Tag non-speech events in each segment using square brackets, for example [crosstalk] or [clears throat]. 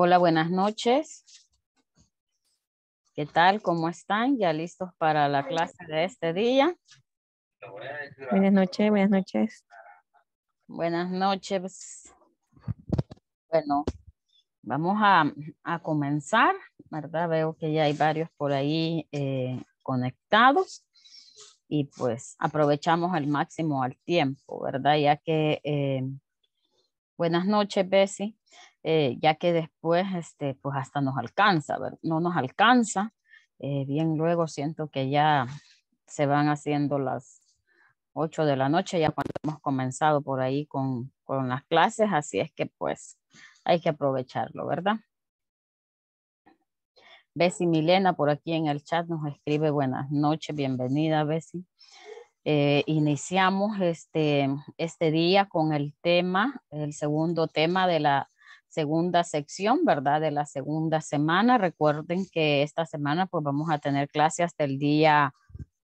Hola, buenas noches. ¿Qué tal? ¿Cómo están? ¿Ya listos para la clase de este día? Buenas noches, buenas noches. Buenas noches. Bueno, vamos a, comenzar, ¿verdad? Veo que ya hay varios por ahí eh, conectados y pues aprovechamos al máximo al tiempo, ¿verdad? Ya que, eh, buenas noches, Bessie. Eh, ya que después, este, pues hasta nos alcanza, no nos alcanza. Eh, bien luego siento que ya se van haciendo las 8 de la noche, ya cuando hemos comenzado por ahí con, las clases, así es que pues hay que aprovecharlo, ¿verdad? Bessy Milena por aquí en el chat nos escribe buenas noches, bienvenida Bessy. Eh, iniciamos este, este día con el tema, el segundo tema de la segunda sección, ¿verdad? De la segunda semana. Recuerden que esta semana pues vamos a tener clase hasta el día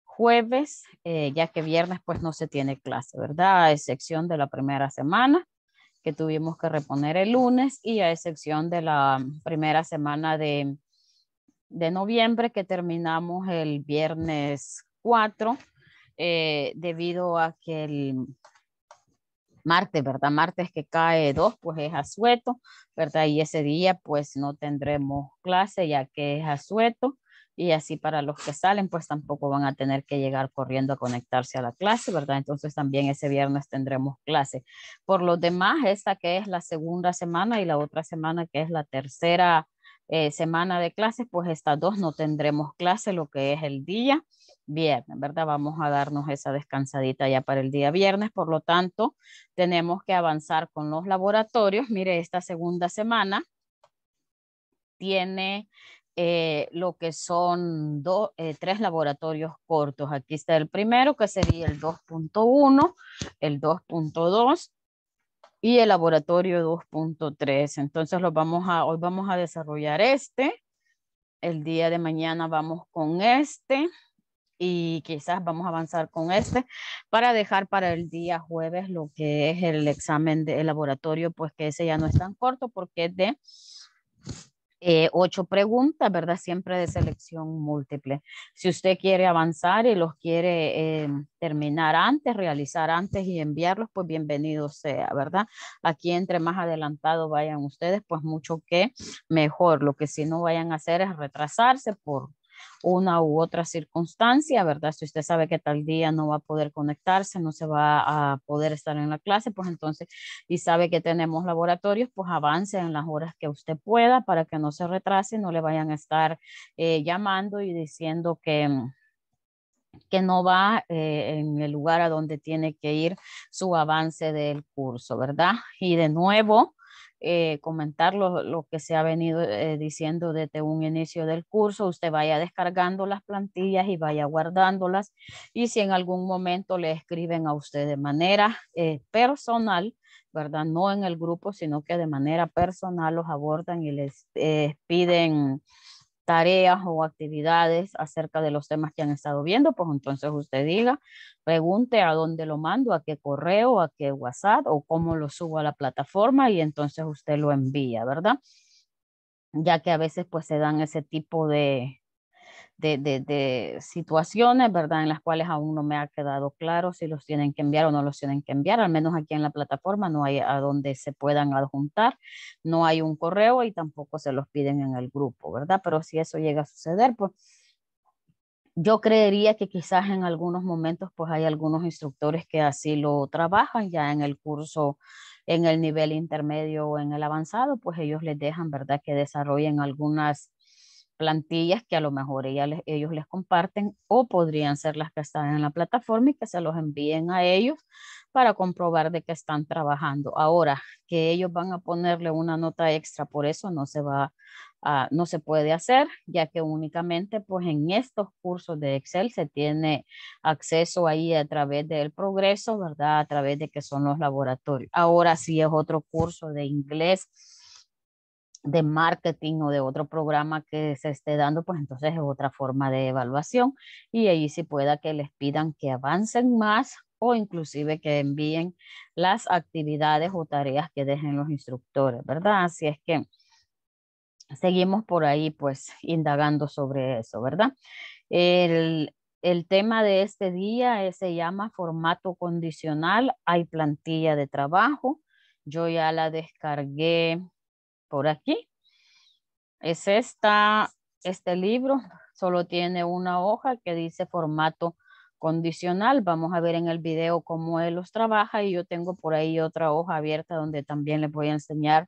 jueves, eh, ya que viernes pues no se tiene clase, ¿verdad? A excepción de la primera semana que tuvimos que reponer el lunes y a excepción de la primera semana de, de noviembre que terminamos el viernes 4 eh, debido a que el martes, ¿verdad? Martes que cae dos, pues es asueto, ¿verdad? Y ese día pues no tendremos clase ya que es asueto y así para los que salen pues tampoco van a tener que llegar corriendo a conectarse a la clase, ¿verdad? Entonces también ese viernes tendremos clase. Por lo demás, esta que es la segunda semana y la otra semana que es la tercera eh, semana de clases, pues estas dos no tendremos clase lo que es el día viernes, ¿verdad? Vamos a darnos esa descansadita ya para el día viernes, por lo tanto, tenemos que avanzar con los laboratorios. Mire, esta segunda semana tiene eh, lo que son eh, tres laboratorios cortos. Aquí está el primero, que sería el 2.1, el 2.2 y el laboratorio 2.3. Entonces, los vamos a, hoy vamos a desarrollar este. El día de mañana vamos con este y quizás vamos a avanzar con este para dejar para el día jueves lo que es el examen de laboratorio, pues que ese ya no es tan corto porque es de eh, ocho preguntas, ¿verdad? Siempre de selección múltiple. Si usted quiere avanzar y los quiere eh, terminar antes, realizar antes y enviarlos, pues bienvenido sea, ¿verdad? Aquí entre más adelantado vayan ustedes, pues mucho que mejor. Lo que si no vayan a hacer es retrasarse por una u otra circunstancia, ¿verdad? Si usted sabe que tal día no va a poder conectarse, no se va a poder estar en la clase, pues entonces, y sabe que tenemos laboratorios, pues avance en las horas que usted pueda para que no se retrase, no le vayan a estar eh, llamando y diciendo que que no va eh, en el lugar a donde tiene que ir su avance del curso, ¿verdad? Y de nuevo, eh, comentar lo, que se ha venido eh, diciendo desde un inicio del curso. Usted vaya descargando las plantillas y vaya guardándolas. Y si en algún momento le escriben a usted de manera eh, personal, ¿verdad? No en el grupo, sino que de manera personal los abordan y les eh, piden tareas o actividades acerca de los temas que han estado viendo, pues entonces usted diga, pregunte a dónde lo mando, a qué correo, a qué WhatsApp o cómo lo subo a la plataforma y entonces usted lo envía, ¿verdad? Ya que a veces pues se dan ese tipo de, de, situaciones, ¿verdad? En las cuales aún no me ha quedado claro si los tienen que enviar o no los tienen que enviar. Al menos aquí en la plataforma no hay a donde se puedan adjuntar, no hay un correo y tampoco se los piden en el grupo, ¿verdad? Pero si eso llega a suceder, pues yo creería que quizás en algunos momentos pues hay algunos instructores que así lo trabajan ya en el curso en el nivel intermedio o en el avanzado, pues ellos les dejan, ¿verdad? Que desarrollen algunas plantillas que a lo mejor ellos les comparten o podrían ser las que están en la plataforma y que se los envíen a ellos para comprobar de que están trabajando. Ahora, que ellos van a ponerle una nota extra, por eso no se va no se puede hacer, ya que únicamente pues en estos cursos de Excel se tiene acceso ahí a través del progreso, ¿verdad? A través de que son los laboratorios. Ahora sí es otro curso de inglés de marketing o de otro programa que se esté dando, pues entonces es otra forma de evaluación y ahí sí pueda que les pidan que avancen más o inclusive que envíen las actividades o tareas que dejen los instructores, ¿verdad? Así es que seguimos por ahí pues indagando sobre eso, ¿verdad? El, tema de este día se llama formato condicional, hay plantilla de trabajo, yo ya la descargué por aquí. Es esta, este libro, solo tiene una hoja que dice formato condicional. Vamos a ver en el video cómo él los trabaja y yo tengo por ahí otra hoja abierta donde también les voy a enseñar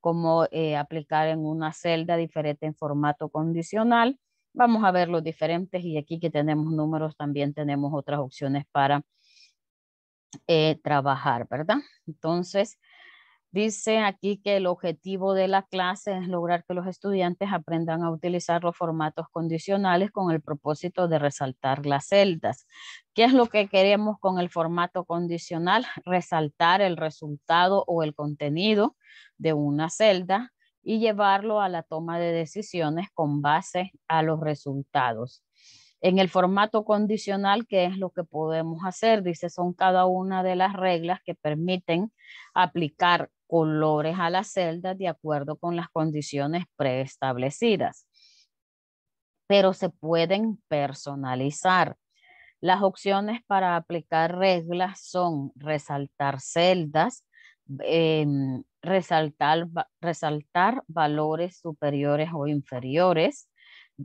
cómo eh, aplicar en una celda diferente en formato condicional. Vamos a ver los diferentes y aquí que tenemos números también tenemos otras opciones para eh, trabajar, ¿verdad? Entonces, Dice aquí que el objetivo de la clase es lograr que los estudiantes aprendan a utilizar los formatos condicionales con el propósito de resaltar las celdas. ¿Qué es lo que queremos con el formato condicional? Resaltar el resultado o el contenido de una celda y llevarlo a la toma de decisiones con base a los resultados en el formato condicional, ¿qué es lo que podemos hacer. Dice, son cada una de las reglas que permiten aplicar colores a las celdas de acuerdo con las condiciones preestablecidas, pero se pueden personalizar. Las opciones para aplicar reglas son resaltar celdas, em, resaltar, resaltar valores superiores o inferiores,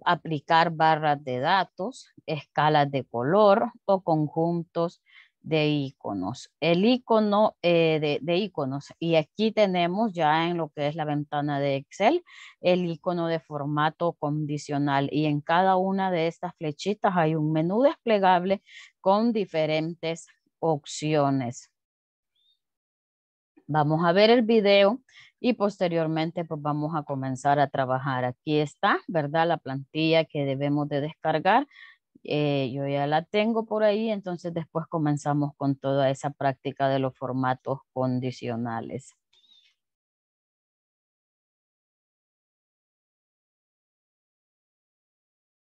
aplicar barras de datos, escalas de color o conjuntos de iconos. El icono eh, de, de, iconos. Y aquí tenemos ya en lo que es la ventana de Excel el icono de formato condicional. Y en cada una de estas flechitas hay un menú desplegable con diferentes opciones. Vamos a ver el video y posteriormente pues vamos a comenzar a trabajar. Aquí está, ¿verdad? La plantilla que debemos de descargar eh, yo ya la tengo por ahí, entonces después comenzamos con toda esa práctica de los formatos condicionales.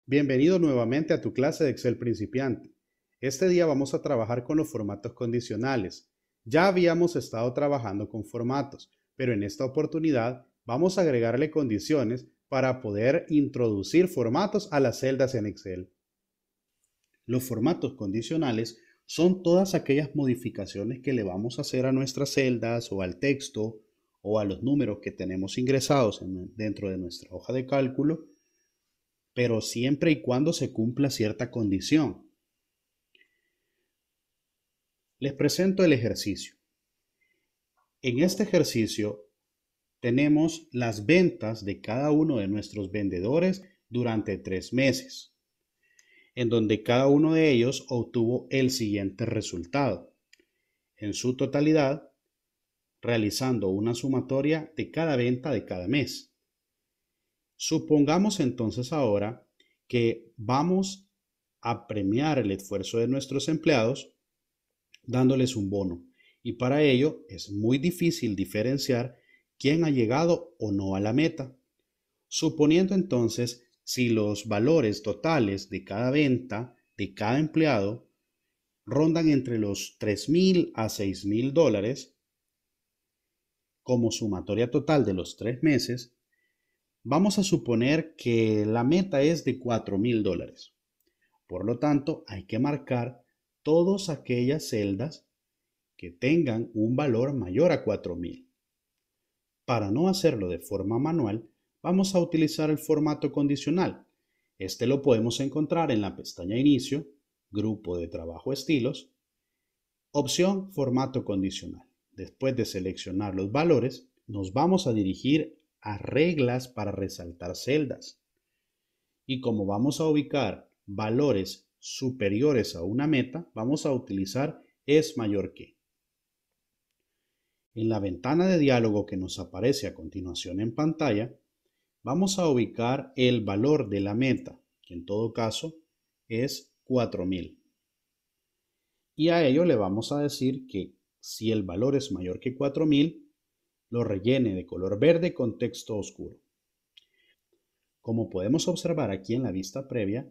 Bienvenido nuevamente a tu clase de Excel principiante. Este día vamos a trabajar con los formatos condicionales. Ya habíamos estado trabajando con formatos, pero en esta oportunidad vamos a agregarle condiciones para poder introducir formatos a las celdas en Excel. Los formatos condicionales son todas aquellas modificaciones que le vamos a hacer a nuestras celdas o al texto o a los números que tenemos ingresados dentro de nuestra hoja de cálculo, pero siempre y cuando se cumpla cierta condición. Les presento el ejercicio. En este ejercicio tenemos las ventas de cada uno de nuestros vendedores durante tres meses en donde cada uno de ellos obtuvo el siguiente resultado. En su totalidad, realizando una sumatoria de cada venta de cada mes. Supongamos entonces ahora que vamos a premiar el esfuerzo de nuestros empleados dándoles un bono y para ello es muy difícil diferenciar quién ha llegado o no a la meta. Suponiendo entonces si los valores totales de cada venta de cada empleado rondan entre los 3.000 a 6.000 dólares, como sumatoria total de los tres meses, vamos a suponer que la meta es de 4.000 dólares. Por lo tanto, hay que marcar todas aquellas celdas que tengan un valor mayor a 4.000. Para no hacerlo de forma manual, vamos a utilizar el formato condicional. Este lo podemos encontrar en la pestaña Inicio, Grupo de Trabajo Estilos, opción Formato Condicional. Después de seleccionar los valores, nos vamos a dirigir a Reglas para resaltar celdas. Y como vamos a ubicar valores superiores a una meta, vamos a utilizar es mayor que. En la ventana de diálogo que nos aparece a continuación en pantalla, vamos a ubicar el valor de la meta, que en todo caso es 4000. Y a ello le vamos a decir que si el valor es mayor que 4000, lo rellene de color verde con texto oscuro. Como podemos observar aquí en la vista previa,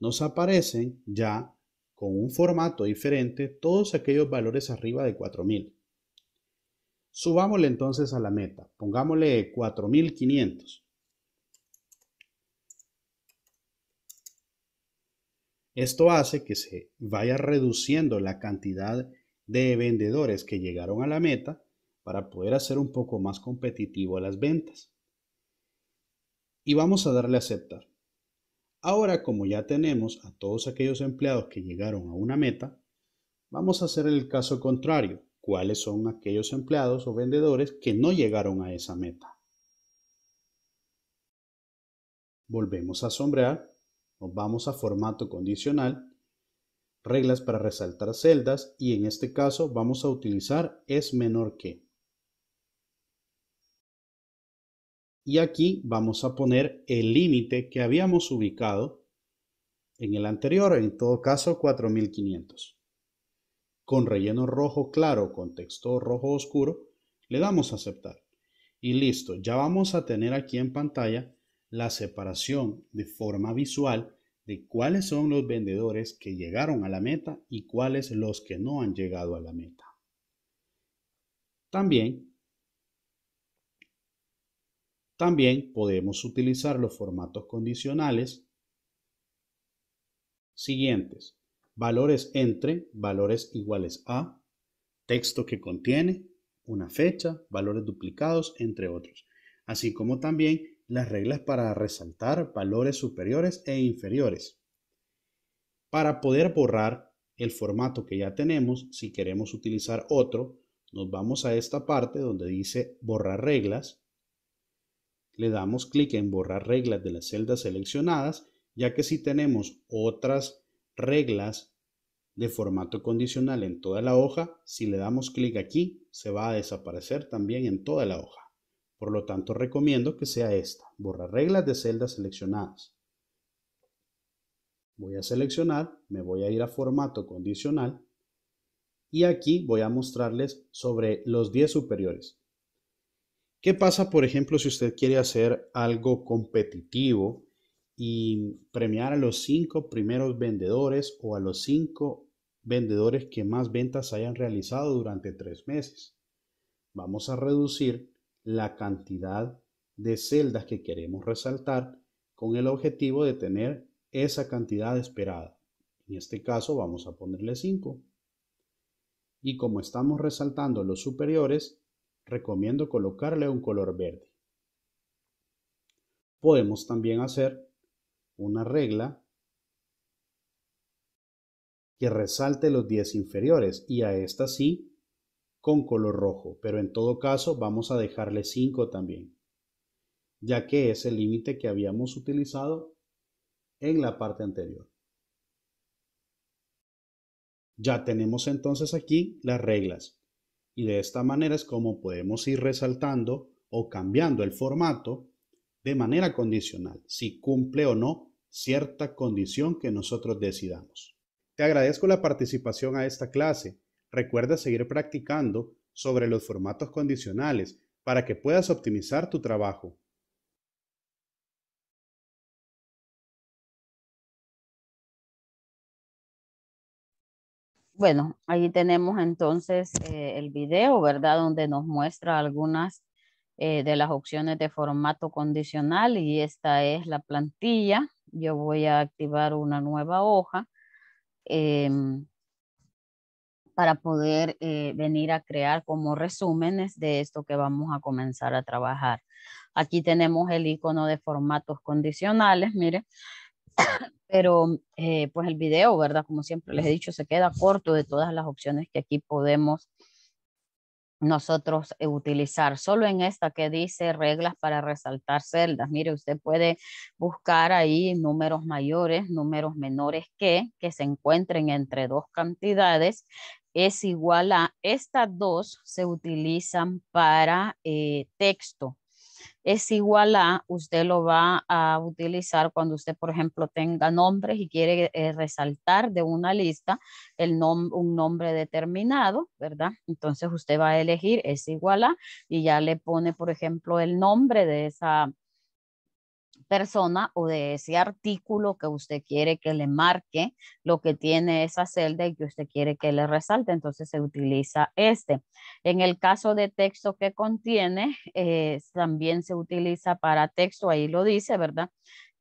nos aparecen ya con un formato diferente todos aquellos valores arriba de 4000. Subámosle entonces a la meta, pongámosle 4500 Esto hace que se vaya reduciendo la cantidad de vendedores que llegaron a la meta para poder hacer un poco más competitivo a las ventas. Y vamos a darle a aceptar. Ahora, como ya tenemos a todos aquellos empleados que llegaron a una meta, vamos a hacer el caso contrario. ¿Cuáles son aquellos empleados o vendedores que no llegaron a esa meta? Volvemos a sombrear nos vamos a formato condicional, reglas para resaltar celdas y en este caso vamos a utilizar es menor que. Y aquí vamos a poner el límite que habíamos ubicado en el anterior, en todo caso 4500. Con relleno rojo claro con texto rojo oscuro, le damos a aceptar. Y listo, ya vamos a tener aquí en pantalla la separación de forma visual de cuáles son los vendedores que llegaron a la meta y cuáles los que no han llegado a la meta. También, también podemos utilizar los formatos condicionales siguientes. Valores entre, valores iguales a, texto que contiene, una fecha, valores duplicados, entre otros. Así como también las reglas para resaltar valores superiores e inferiores. Para poder borrar el formato que ya tenemos, si queremos utilizar otro, nos vamos a esta parte donde dice borrar reglas. Le damos clic en borrar reglas de las celdas seleccionadas, ya que si tenemos otras reglas de formato condicional en toda la hoja, si le damos clic aquí, se va a desaparecer también en toda la hoja. Por lo tanto, recomiendo que sea esta. Borrar reglas de celdas seleccionadas. Voy a seleccionar, me voy a ir a formato condicional y aquí voy a mostrarles sobre los 10 superiores. ¿Qué pasa, por ejemplo, si usted quiere hacer algo competitivo y premiar a los 5 primeros vendedores o a los 5 vendedores que más ventas hayan realizado durante 3 meses? Vamos a reducir la cantidad de celdas que queremos resaltar con el objetivo de tener esa cantidad esperada. En este caso vamos a ponerle 5. Y como estamos resaltando los superiores, recomiendo colocarle un color verde. Podemos también hacer una regla que resalte los 10 inferiores y a esta sí con color rojo, pero en todo caso vamos a dejarle 5 también, ya que es el límite que habíamos utilizado en la parte anterior. Ya tenemos entonces aquí las reglas y de esta manera es como podemos ir resaltando o cambiando el formato de manera condicional, si cumple o no cierta condición que nosotros decidamos. Te agradezco la participación a esta clase recuerda seguir practicando sobre los formatos condicionales para que puedas optimizar tu trabajo. Bueno, ahí tenemos entonces eh, el video, ¿verdad? Donde nos muestra algunas eh, de las opciones de formato condicional y esta es la plantilla. Yo voy a activar una nueva hoja. Em, para poder eh, venir a crear como resúmenes de esto que vamos a comenzar a trabajar. Aquí tenemos el icono de formatos condicionales, mire, [coughs] pero eh, pues el video, ¿verdad? Como siempre les he dicho, se queda corto de todas las opciones que aquí podemos nosotros eh, utilizar. Solo en esta que dice reglas para resaltar celdas. Mire, usted puede buscar ahí números mayores, números menores que, que se encuentren entre dos cantidades es igual a estas dos se utilizan para eh, texto. Es igual a, usted lo va a utilizar cuando usted, por ejemplo, tenga nombres y quiere eh, resaltar de una lista el un nombre determinado, ¿verdad? Entonces usted va a elegir es igual a y ya le pone, por ejemplo, el nombre de esa persona o de ese artículo que usted quiere que le marque lo que tiene esa celda y que usted quiere que le resalte. Entonces se utiliza este. En el caso de texto que contiene, eh, también se utiliza para texto, ahí lo dice, ¿verdad?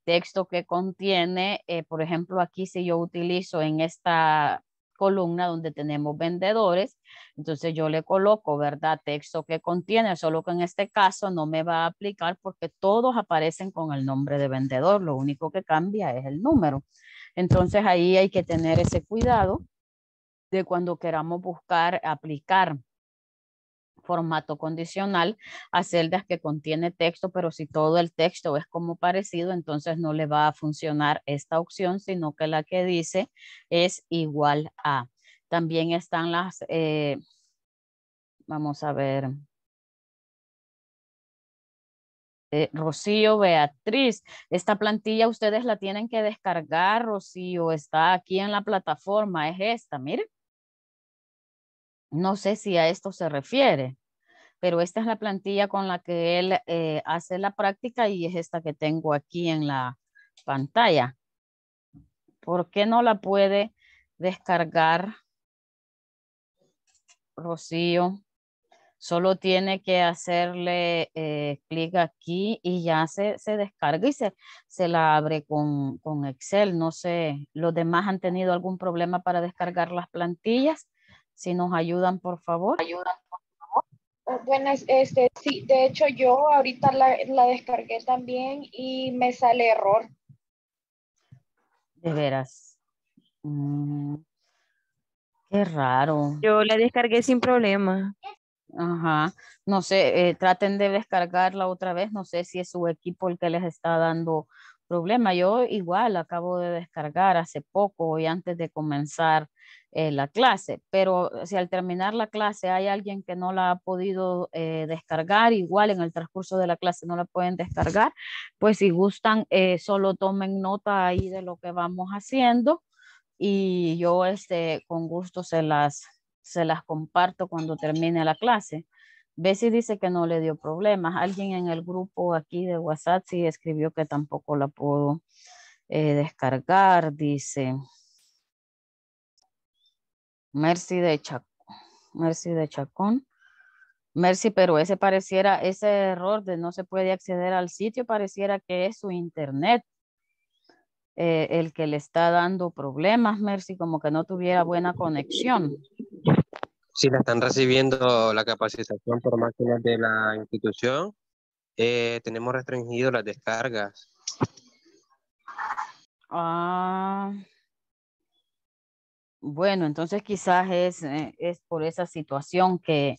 Texto que contiene, eh, por ejemplo, aquí si yo utilizo en esta columna donde tenemos vendedores. Entonces yo le coloco, ¿verdad? Texto que contiene, solo que en este caso no me va a aplicar porque todos aparecen con el nombre de vendedor. Lo único que cambia es el número. Entonces ahí hay que tener ese cuidado de cuando queramos buscar aplicar formato condicional a celdas que contiene texto, pero si todo el texto es como parecido, entonces no le va a funcionar esta opción, sino que la que dice es igual a. También están las, eh, vamos a ver, eh, Rocío Beatriz, esta plantilla ustedes la tienen que descargar, Rocío, está aquí en la plataforma, es esta, miren. No sé si a esto se refiere, pero esta es la plantilla con la que él eh, hace la práctica y es esta que tengo aquí en la pantalla. ¿Por qué no la puede descargar Rocío? Solo tiene que hacerle eh, clic aquí y ya se, descarga y se, se la abre con, con Excel. No sé, los demás han tenido algún problema para descargar las plantillas. Si nos ayudan, por favor. Ayudan, oh, Bueno, este, sí, de hecho yo ahorita la, la descargué también y me sale error. De veras. Mm, qué raro. Yo la descargué sin problema. Ajá. No sé, eh, traten de descargarla otra vez. No sé si es su equipo el que les está dando problema. Yo igual acabo de descargar hace poco, y antes de comenzar eh, la clase, pero si al terminar la clase hay alguien que no la ha podido eh, descargar, igual en el transcurso de la clase no la pueden descargar, pues si gustan, eh, solo tomen nota ahí de lo que vamos haciendo y yo este, con gusto se las, se las comparto cuando termine la clase. Bessie dice que no le dio problemas. Alguien en el grupo aquí de WhatsApp sí escribió que tampoco la puedo eh, descargar, dice. Mercy de Chacón. Mercy de Chacón. Mercy, pero ese pareciera, ese error de no se puede acceder al sitio, pareciera que es su internet eh, el que le está dando problemas, Mercy, como que no tuviera buena conexión si la están recibiendo la capacitación por máquinas de la institución, eh, tenemos restringido las descargas. Ah, bueno, entonces quizás es, eh, es por esa situación que,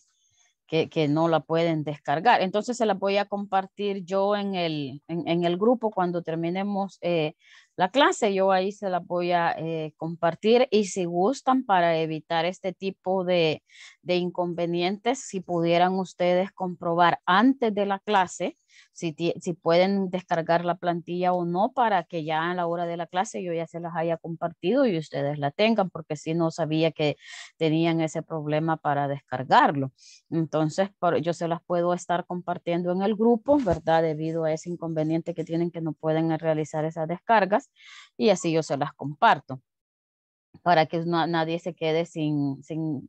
no la pueden descargar. Entonces se la voy a compartir yo en el, el grupo cuando terminemos eh, la clase. Yo ahí se la voy a eh, compartir y si gustan para evitar este tipo de, de inconvenientes, si pudieran ustedes comprobar antes de la clase si, pueden descargar la plantilla o no para que ya a la hora de la clase yo ya se las haya compartido y ustedes la tengan, porque si no sabía que tenían ese problema para descargarlo. Entonces, yo se las puedo estar compartiendo en el grupo, ¿verdad? Debido a ese inconveniente que tienen que no pueden realizar esas descargas y así yo se las comparto para que nadie se quede sin,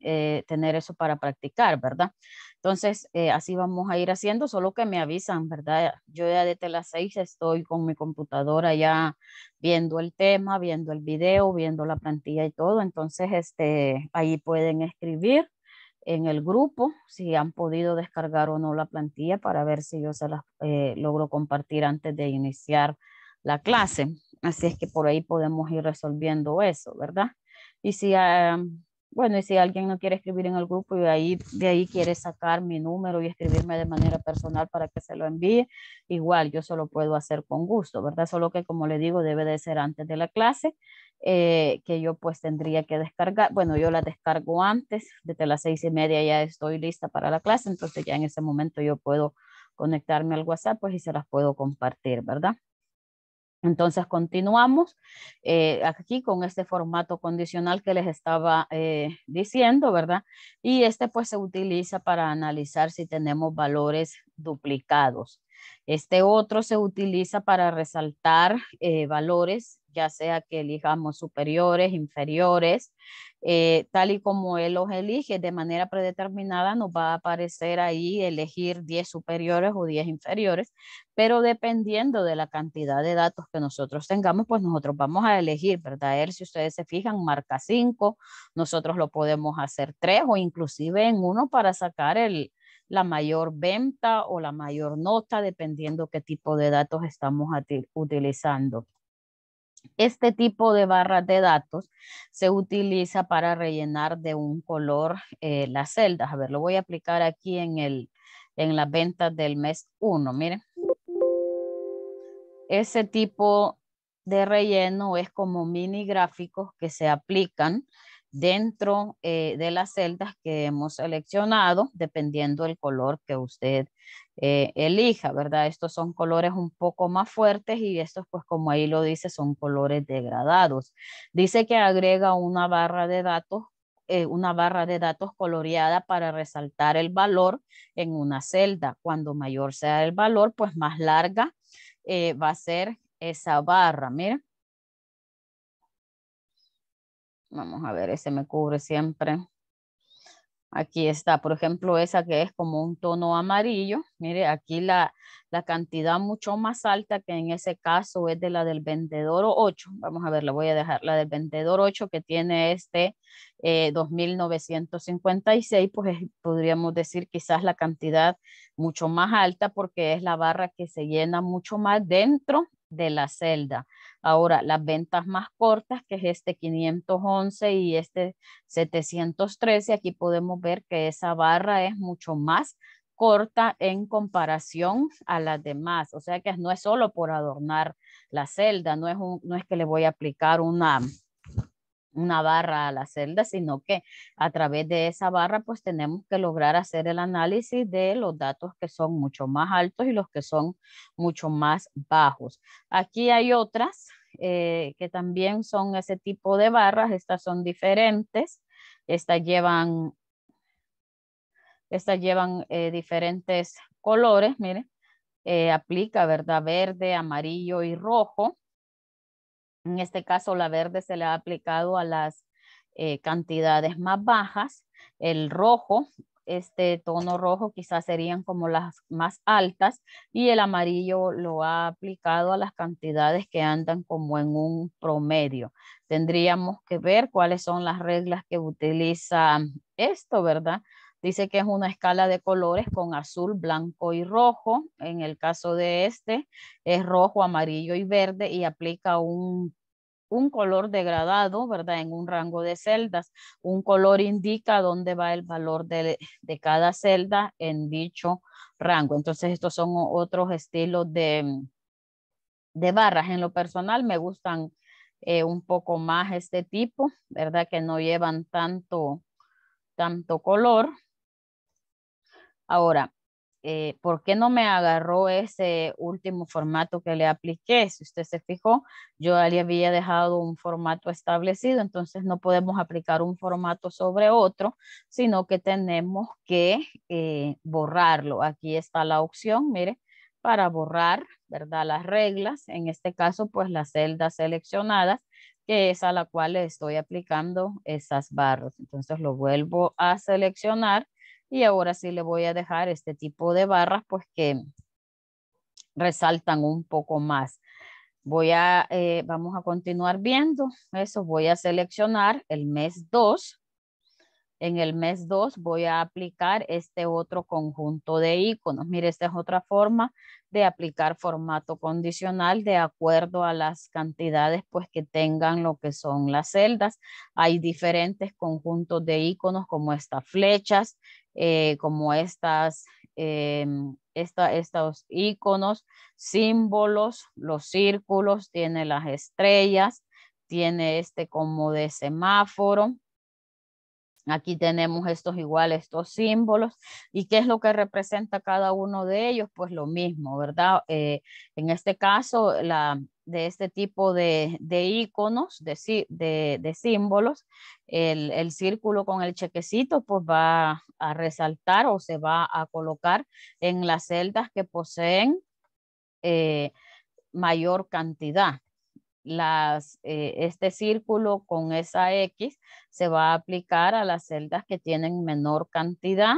eh, tener eso para practicar, ¿verdad? Entonces, eh, así vamos a ir haciendo, solo que me avisan, ¿verdad? Yo ya desde las seis estoy con mi computadora ya viendo el tema, viendo el video, viendo la plantilla y todo, entonces este, ahí pueden escribir en el grupo si han podido descargar o no la plantilla para ver si yo se las eh, logro compartir antes de iniciar la clase. Así es que por ahí podemos ir resolviendo eso, ¿verdad? Y si, ah, bueno, y si alguien no quiere escribir en el grupo y de ahí, de ahí quiere sacar mi número y escribirme de manera personal para que se lo envíe, igual yo solo puedo hacer con gusto, ¿verdad? Solo que como le digo, debe de ser antes de la clase, eh, que yo pues tendría que descargar, bueno, yo la descargo antes, desde las seis y media ya estoy lista para la clase, entonces ya en ese momento yo puedo conectarme al WhatsApp pues y se las puedo compartir, ¿verdad? Entonces continuamos eh, aquí con este formato condicional que les estaba eh, diciendo, ¿verdad? Y este pues se utiliza para analizar si tenemos valores duplicados. Este otro se utiliza para resaltar eh, valores ya sea que elijamos superiores, inferiores, eh, tal y como Él los elige de manera predeterminada, nos va a aparecer ahí elegir 10 superiores o 10 inferiores, pero dependiendo de la cantidad de datos que nosotros tengamos, pues nosotros vamos a elegir, ¿verdad? Él, si ustedes se fijan, marca 5, nosotros lo podemos hacer 3 o inclusive en 1 para sacar la mayor venta o la mayor nota, dependiendo qué tipo de datos estamos utilizando. Este tipo de barra de datos se utiliza para rellenar de un color eh, las celdas. A ver, lo voy a aplicar aquí en, el, en las ventas del mes 1. Miren. Ese tipo de relleno es como mini gráficos que se aplican dentro eh, de las celdas que hemos seleccionado, dependiendo del color que usted eh, elija, ¿verdad? Estos son colores un poco más fuertes y estos, pues como ahí lo dice, son colores degradados. Dice que agrega una barra de datos eh, una barra de datos coloreada para resaltar el valor en una celda. Cuando mayor sea el valor, pues más larga eh, va a ser esa barra. Mira. Vamos a ver, ese me cubre siempre. Aquí está, por ejemplo, esa que es como un tono amarillo. Mire, aquí la, la cantidad mucho más alta que en ese caso es de la del vendedor 8. Vamos a ver, la voy a dejar. La del vendedor 8 que tiene este 2.956, eh, pues podríamos decir quizás la cantidad mucho más alta porque es la barra que se llena mucho más dentro de la celda. Ahora, las ventas más cortas, que es este 511 y este 713, aquí podemos ver que esa barra es mucho más corta en comparación a las demás. O sea que no es solo por adornar la celda, no es, no es que le voy a aplicar una, una barra a la celda, sino que a través de esa barra pues tenemos que lograr hacer el análisis de los datos que son mucho más altos y los que son mucho más bajos. Aquí hay otras eh, que también son ese tipo de barras, estas son diferentes, estas llevan, estas llevan eh, diferentes colores, miren, eh, aplica, ¿verdad? Verde, amarillo y rojo. En este caso, la verde se le ha aplicado a las eh, cantidades más bajas. El rojo, este tono rojo quizás serían como las más altas y el amarillo lo ha aplicado a las cantidades que andan como en un promedio. Tendríamos que ver cuáles son las reglas que utiliza esto, ¿verdad? Dice que es una escala de colores con azul, blanco y rojo. En el caso de este es rojo, amarillo y verde y aplica un, color degradado, ¿verdad? En un rango de celdas. Un color indica dónde va el valor de, cada celda en dicho rango. Entonces estos son otros estilos de, de barras. En lo personal me gustan eh, un poco más este tipo, ¿verdad? Que no llevan tanto, tanto color, Ahora, eh, ¿por qué no me agarró ese último formato que le apliqué? Si usted se fijó, yo le había dejado un formato establecido, entonces no podemos aplicar un formato sobre otro, sino que tenemos que eh, borrarlo. Aquí está la opción, mire, para borrar, ¿verdad? Las reglas, en este caso, pues las celdas seleccionadas, que es a la cual le estoy aplicando esas barras. Entonces lo vuelvo a seleccionar y ahora sí le voy a dejar este tipo de barras pues que resaltan un poco más. Voy a, eh, vamos a continuar viendo eso. Voy a seleccionar el mes 2. En el mes 2 voy a aplicar este otro conjunto de iconos. Mire, esta es otra forma de aplicar formato condicional de acuerdo a las cantidades pues, que tengan lo que son las celdas. Hay diferentes conjuntos de iconos como estas flechas, eh, como estas, eh, estos iconos, símbolos, los círculos, tiene las estrellas, tiene este como de semáforo. Aquí tenemos estos iguales, estos símbolos. ¿Y qué es lo que representa cada uno de ellos? Pues lo mismo, ¿verdad? Eh, en este caso, la, de este tipo de, iconos, de, de símbolos, el, círculo con el chequecito pues va a resaltar o se va a colocar en las celdas que poseen eh, mayor cantidad. Las, eh, este círculo con esa X se va a aplicar a las celdas que tienen menor cantidad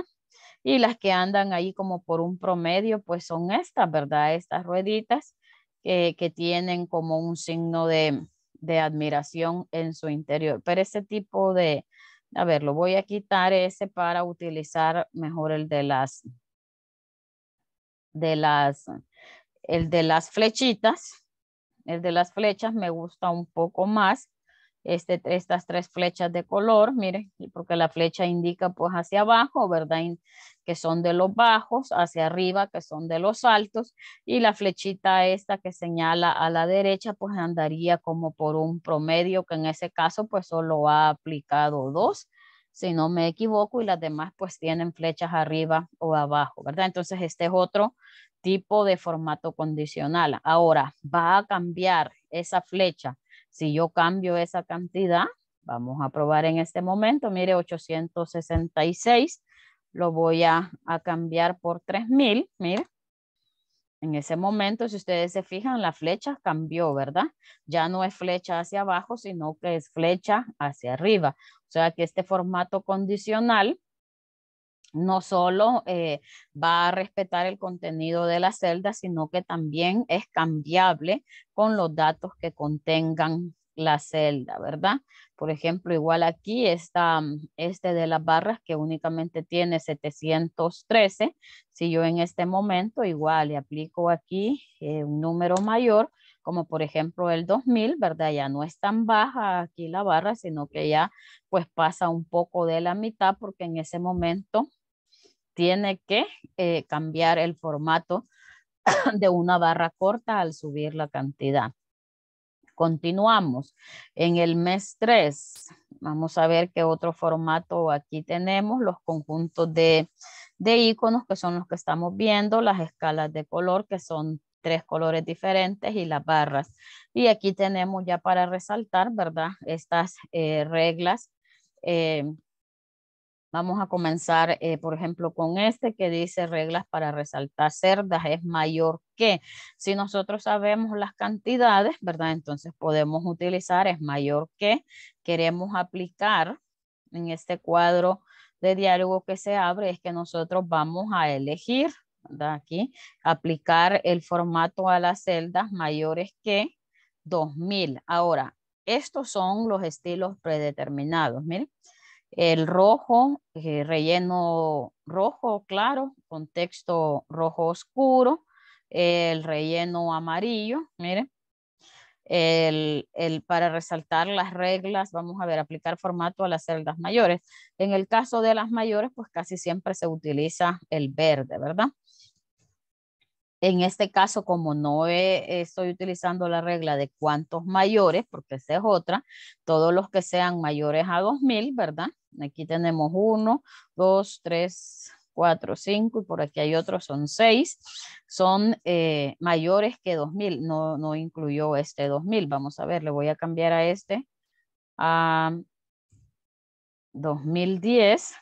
y las que andan ahí como por un promedio, pues son estas, ¿verdad? Estas rueditas que, tienen como un signo de, admiración en su interior. Pero ese tipo de, a ver, lo voy a quitar ese para utilizar mejor el de las, de las, el de las flechitas, el de las flechas me gusta un poco más este, estas tres flechas de color, mire, porque la flecha indica pues hacia abajo, ¿verdad? que son de los bajos, hacia arriba, que son de los altos, y la flechita esta que señala a la derecha, pues andaría como por un promedio, que en ese caso pues solo ha aplicado dos, si no me equivoco, y las demás pues tienen flechas arriba o abajo, ¿verdad? Entonces este es otro tipo de formato condicional. Ahora, va a cambiar esa flecha si yo cambio esa cantidad, vamos a probar en este momento, mire 866, lo voy a, cambiar por 3000, mire. En ese momento, si ustedes se fijan, la flecha cambió, ¿verdad? Ya no es flecha hacia abajo, sino que es flecha hacia arriba. O sea que este formato condicional no solo eh, va a respetar el contenido de la celda, sino que también es cambiable con los datos que contengan la celda, ¿verdad? Por ejemplo, igual aquí está mm, este de las barras que únicamente tiene 713. Si yo en este momento igual le aplico aquí eh, un número mayor, como por ejemplo el 2000, ¿verdad? Ya no es tan baja aquí la barra, sino que ya pues pasa un poco de la mitad porque en ese momento tiene que eh, cambiar el formato [coughs] de una barra corta al subir la cantidad. Continuamos. En el mes 3, vamos a ver qué otro formato aquí tenemos, los conjuntos de, de iconos que son los que estamos viendo, las escalas de color que son tres colores diferentes y las barras. Y aquí tenemos ya para resaltar, ¿verdad? Estas eh, reglas eh, Vamos a comenzar, eh, por ejemplo, con este que dice reglas para resaltar cerdas es mayor que. Si nosotros sabemos las cantidades, ¿verdad? Entonces podemos utilizar es mayor que. Queremos aplicar en este cuadro de diálogo que se abre es que nosotros vamos a elegir, ¿verdad? Aquí, aplicar el formato a las celdas mayores que 2000. Ahora, estos son los estilos predeterminados, miren. El rojo, eh, relleno rojo claro, con texto rojo oscuro. El relleno amarillo, mire el, para resaltar las reglas, vamos a ver, aplicar formato a las celdas mayores. En el caso de las mayores, pues casi siempre se utiliza el verde, ¿verdad? En este caso, como no estoy utilizando la regla de cuántos mayores, porque esta es otra, todos los que sean mayores a 2000, ¿verdad? Aquí tenemos 1, 2, 3, 4, 5 y por aquí hay otros, son 6, son eh, mayores que 2000, no, no incluyó este 2000, vamos a ver, le voy a cambiar a este a 2010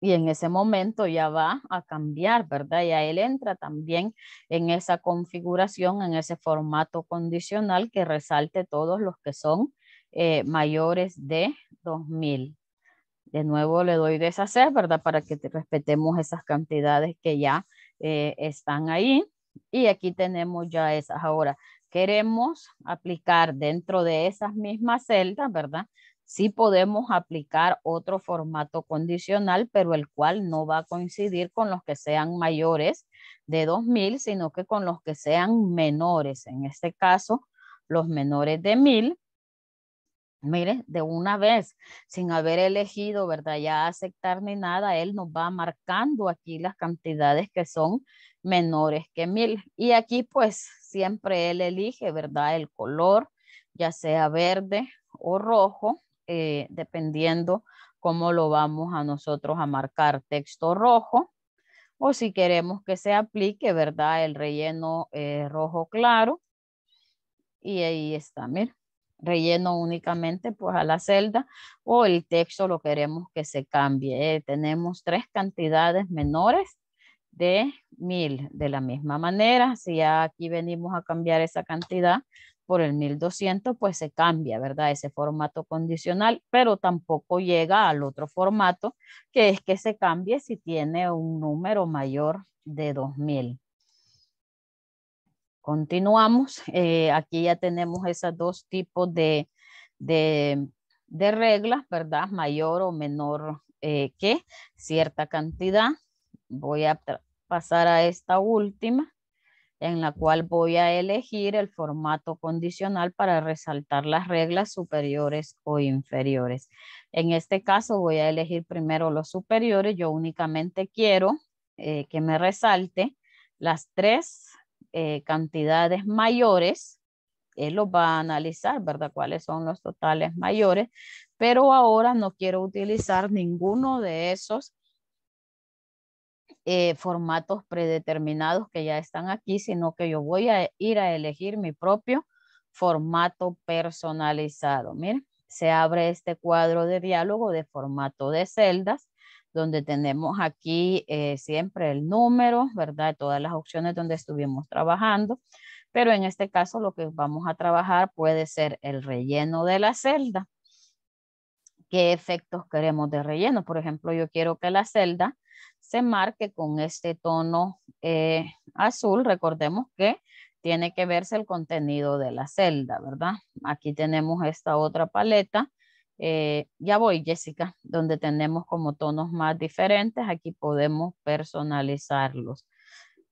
y en ese momento ya va a cambiar, ¿verdad? Ya él entra también en esa configuración, en ese formato condicional que resalte todos los que son eh, mayores de 2000. De nuevo le doy deshacer, ¿verdad? Para que respetemos esas cantidades que ya eh, están ahí. Y aquí tenemos ya esas. Ahora, queremos aplicar dentro de esas mismas celdas, ¿verdad? Sí podemos aplicar otro formato condicional, pero el cual no va a coincidir con los que sean mayores de 2000, sino que con los que sean menores. En este caso, los menores de 1000, mire, de una vez, sin haber elegido, ¿verdad? Ya aceptar ni nada, él nos va marcando aquí las cantidades que son menores que 1000. Y aquí, pues, siempre él elige, ¿verdad? El color, ya sea verde o rojo, eh, dependiendo cómo lo vamos a nosotros a marcar texto rojo o si queremos que se aplique, ¿verdad? El relleno eh, rojo claro. Y ahí está, miren, relleno únicamente pues a la celda o el texto lo queremos que se cambie. Eh, tenemos tres cantidades menores de mil de la misma manera. Si aquí venimos a cambiar esa cantidad, por el 1200, pues se cambia, ¿verdad? Ese formato condicional, pero tampoco llega al otro formato, que es que se cambie si tiene un número mayor de 2000. Continuamos. Eh, aquí ya tenemos esos dos tipos de, de, reglas, ¿verdad? Mayor o menor eh, que cierta cantidad. Voy a pasar a esta última en la cual voy a elegir el formato condicional para resaltar las reglas superiores o inferiores. En este caso voy a elegir primero los superiores. Yo únicamente quiero eh, que me resalte las tres eh, cantidades mayores. Él los va a analizar, ¿verdad? Cuáles son los totales mayores. Pero ahora no quiero utilizar ninguno de esos eh, formatos predeterminados que ya están aquí, sino que yo voy a ir a elegir mi propio formato personalizado. Miren, se abre este cuadro de diálogo de formato de celdas, donde tenemos aquí eh, siempre el número, ¿verdad? Todas las opciones donde estuvimos trabajando, pero en este caso lo que vamos a trabajar puede ser el relleno de la celda. ¿Qué efectos queremos de relleno? Por ejemplo, yo quiero que la celda se marque con este tono eh, azul, recordemos que tiene que verse el contenido de la celda, ¿verdad? Aquí tenemos esta otra paleta. Eh, ya voy, Jessica, donde tenemos como tonos más diferentes. Aquí podemos personalizarlos.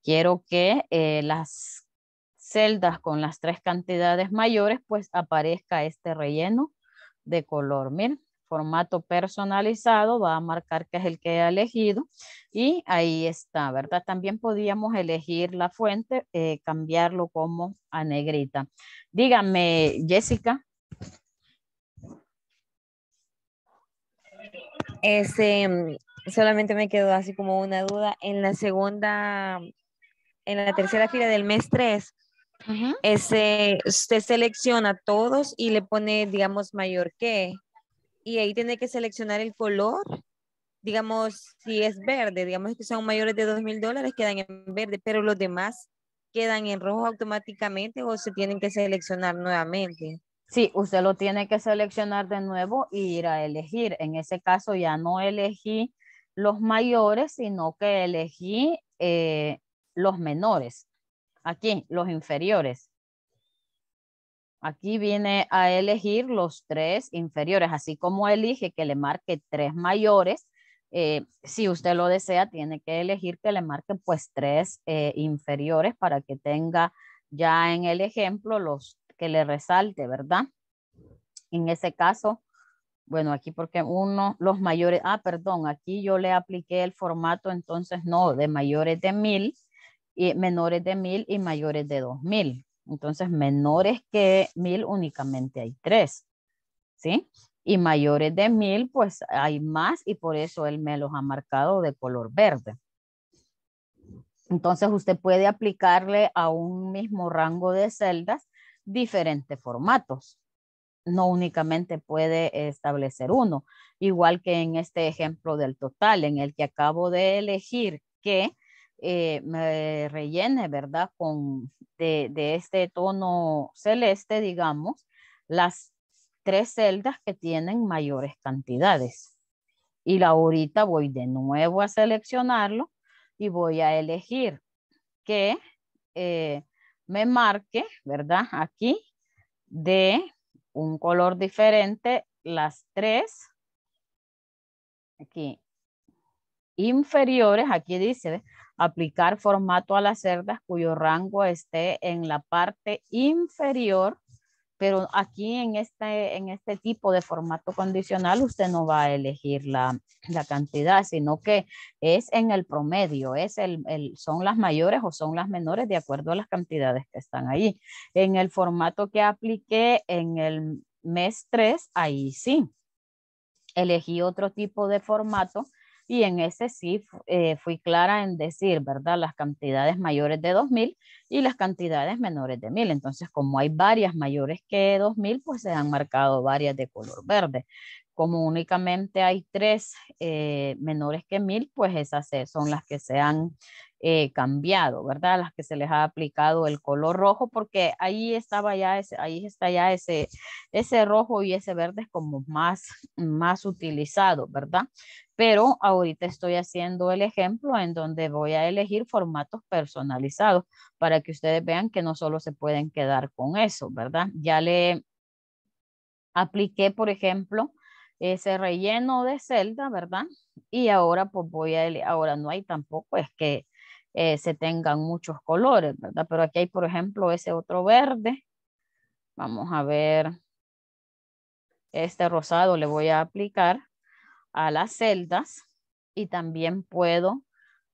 Quiero que eh, las celdas con las tres cantidades mayores, pues aparezca este relleno de color. Miren, formato personalizado, va a marcar que es el que ha elegido y ahí está, ¿verdad? También podíamos elegir la fuente, eh, cambiarlo como a negrita. Dígame, Jessica. Este, mm, solamente me quedó así como una duda. En la segunda, en la tercera fila del mes 3, ese, usted selecciona todos y le pone, digamos, mayor que y ahí tiene que seleccionar el color. Digamos, si es verde, digamos que son mayores de dos mil dólares, quedan en verde, pero los demás quedan en rojo automáticamente o se tienen que seleccionar nuevamente. Sí, usted lo tiene que seleccionar de nuevo e ir a elegir. En ese caso ya no elegí los mayores, sino que elegí eh, los menores. Aquí, los inferiores. Aquí viene a elegir los tres inferiores, así como elige que le marque tres mayores. Eh, si usted lo desea, tiene que elegir que le marque pues tres eh, inferiores para que tenga ya en el ejemplo los que le resalte, ¿verdad? En ese caso, bueno, aquí porque uno, los mayores, ah, perdón, aquí yo le apliqué el formato, entonces no, de mayores de mil, y menores de mil y mayores de dos mil. Entonces, menores que mil únicamente hay tres, ¿sí? Y mayores de mil pues hay más y por eso él me los ha marcado de color verde. Entonces, usted puede aplicarle a un mismo rango de celdas diferentes formatos. No únicamente puede establecer uno, igual que en este ejemplo del total, en el que acabo de elegir que eh, me rellene, ¿verdad? Con de, este tono celeste, digamos, las tres celdas que tienen mayores cantidades. Y ahorita voy de nuevo a seleccionarlo y voy a elegir que eh, me marque, ¿verdad? Aquí de un color diferente las tres aquí inferiores, aquí dice, aplicar formato a las cerdas cuyo rango esté en la parte inferior, pero aquí en este, en este tipo de formato condicional usted no va a elegir la, cantidad, sino que es en el promedio, es son las mayores o son las menores de acuerdo a las cantidades que están ahí. En el formato que apliqué en el mes 3, ahí sí, elegí otro tipo de formato y en ese sí eh, fui clara en decir, ¿verdad? Las cantidades mayores de 2.000 y las cantidades menores de 1.000. Entonces, como hay varias mayores que 2.000, pues se han marcado varias de color verde. Como únicamente hay tres eh, menores que 1.000, pues esas son las que se han eh, cambiado, ¿verdad? Las que se les ha aplicado el color rojo, porque ahí estaba ya ese, ahí está ya ese, ese rojo y ese verde es como más, más utilizado, ¿verdad? Pero ahorita estoy haciendo el ejemplo en donde voy a elegir formatos personalizados para que ustedes vean que no solo se pueden quedar con eso, ¿verdad? Ya le apliqué, por ejemplo, ese relleno de celda, ¿verdad? Y ahora pues voy a, ahora no hay tampoco, es que eh, se tengan muchos colores, ¿verdad? Pero aquí hay, por ejemplo, ese otro verde. Vamos a ver. Este rosado le voy a aplicar a las celdas y también puedo